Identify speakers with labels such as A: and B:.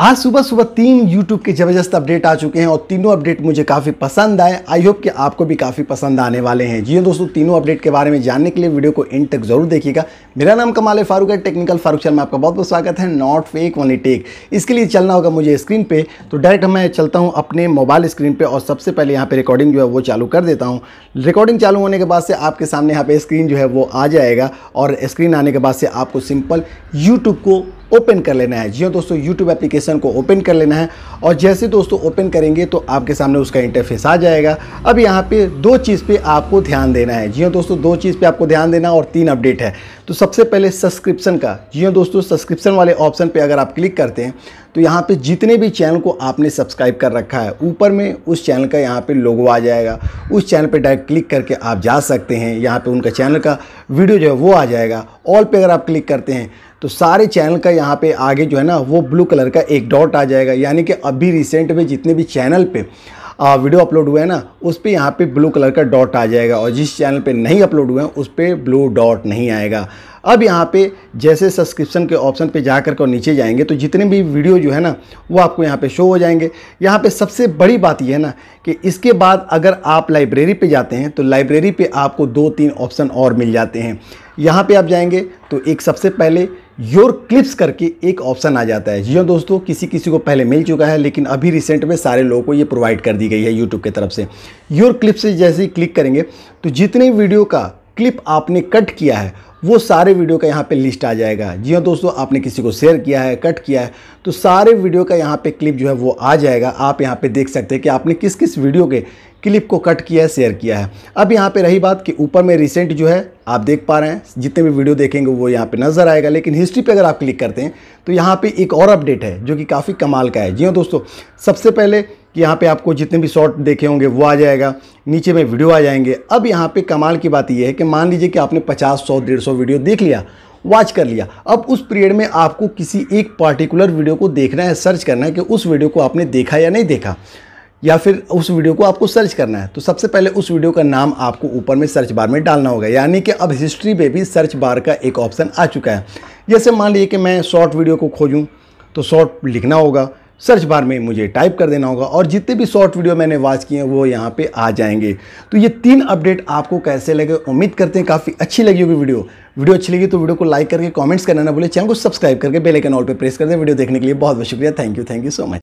A: आज सुबह सुबह तीन YouTube के ज़बरदस्त अपडेट आ चुके हैं और तीनों अपडेट मुझे काफ़ी पसंद आए आई होप कि आपको भी काफ़ी पसंद आने वाले हैं जी हाँ दोस्तों तीनों अपडेट के बारे में जानने के लिए वीडियो को एंड तक जरूर देखिएगा मेरा नाम कमाल फारूक है टेक्निकल फारूक चैनल में आपका बहुत बहुत स्वागत है नॉट फेक ओनली टेक इसके लिए चलना होगा मुझे स्क्रीन पर तो डायरेक्ट मैं चलता हूँ अपने मोबाइल स्क्रीन पर और सबसे पहले यहाँ पर रिकॉर्डिंग जो है वो चालू कर देता हूँ रिकॉर्डिंग चालू होने के बाद से आपके सामने यहाँ पर स्क्रीन जो है वो आ जाएगा और स्क्रीन आने के बाद से आपको सिंपल यूट्यूब को ओपन कर लेना है जी दोस्तों यूट्यूब एप्लीकेशन को ओपन कर लेना है और जैसे दोस्तों ओपन करेंगे तो आपके सामने उसका इंटरफेस आ जाएगा अब यहाँ पे दो चीज़ पे आपको ध्यान देना है जी दोस्तों दो चीज़ पे आपको ध्यान देना और तीन अपडेट है तो सबसे पहले सब्सक्रिप्शन का जी दोस्तों सब्सक्रिप्शन वाले ऑप्शन पर अगर आप क्लिक करते हैं तो यहाँ पे जितने भी चैनल को आपने सब्सक्राइब कर रखा है ऊपर में उस चैनल का यहाँ पे लोगो आ जाएगा उस चैनल पे डायरेक्ट क्लिक करके आप जा सकते हैं यहाँ पे उनका चैनल का वीडियो जो है वो आ जाएगा ऑल पे अगर आप क्लिक करते हैं तो सारे चैनल का यहाँ पे आगे जो है ना वो ब्लू कलर का एक डॉट आ जाएगा यानी कि अभी रिसेंट में जितने भी चैनल पे आ, वीडियो अपलोड हुए हैं ना उस पर यहाँ पे ब्लू कलर का डॉट आ जाएगा और जिस चैनल पे नहीं अपलोड हुए हैं उस पर ब्लू डॉट नहीं आएगा अब यहाँ पे जैसे सब्सक्रिप्शन के ऑप्शन पे जा कर नीचे जाएंगे तो जितने भी वीडियो जो है ना वो आपको यहाँ पे शो हो जाएंगे यहाँ पे सबसे बड़ी बात यह है ना कि इसके बाद अगर आप लाइब्रेरी पे जाते हैं तो लाइब्रेरी पे आपको दो तीन ऑप्शन और मिल जाते हैं यहाँ पे आप जाएंगे तो एक सबसे पहले योर क्लिप्स करके एक ऑप्शन आ जाता है जी हाँ दोस्तों किसी किसी को पहले मिल चुका है लेकिन अभी रिसेंट में सारे लोगों को ये प्रोवाइड कर दी गई है यूट्यूब की तरफ से योर क्लिप्स से जैसे ही क्लिक करेंगे तो जितने वीडियो का क्लिप आपने कट किया है वो सारे वीडियो का यहाँ पे लिस्ट आ जाएगा जी हाँ दोस्तों आपने किसी को शेयर किया है कट किया है तो सारे वीडियो का यहाँ पे क्लिप जो है वो आ जाएगा आप यहाँ पे देख सकते हैं कि आपने किस किस वीडियो के क्लिप को कट किया है शेयर किया है अब यहाँ पे रही बात कि ऊपर में रिसेंट जो है आप देख पा रहे हैं जितने भी वीडियो देखेंगे वो यहाँ पे नज़र आएगा लेकिन हिस्ट्री पे अगर आप क्लिक करते हैं तो यहाँ पे एक और अपडेट है जो कि काफ़ी कमाल का है जी हाँ दोस्तों सबसे पहले कि यहाँ पे आपको जितने भी शॉर्ट देखे होंगे वो आ जाएगा नीचे में वीडियो आ जाएंगे अब यहाँ पे कमाल की बात यह है कि मान लीजिए कि आपने 50 सौ डेढ़ सौ वीडियो देख लिया वॉच कर लिया अब उस पीरियड में आपको किसी एक पार्टिकुलर वीडियो को देखना है सर्च करना है कि उस वीडियो को आपने देखा या नहीं देखा या फिर उस वीडियो को आपको सर्च करना है तो सबसे पहले उस वीडियो का नाम आपको ऊपर में सर्च बार में डालना होगा यानी कि अब हिस्ट्री में भी सर्च बार का एक ऑप्शन आ चुका है जैसे मान लीजिए कि मैं शॉर्ट वीडियो को खोजूँ तो शॉर्ट लिखना होगा सर्च बार में मुझे टाइप कर देना होगा और जितने भी शॉर्ट वीडियो मैंने वॉच किए हैं वो यहाँ पे आ जाएंगे तो ये तीन अपडेट आपको कैसे लगे उम्मीद करते हैं काफ़ी अच्छी लगी होगी वीडियो वीडियो अच्छी लगी तो वीडियो को लाइक करके कमेंट्स करना ना भूले चैनल को सब्सक्राइब करके बेल आइकन ऑल पर प्रेस कर दें वीडियो देखने के लिए बहुत बहुत शुक्रिया thank you thank you so much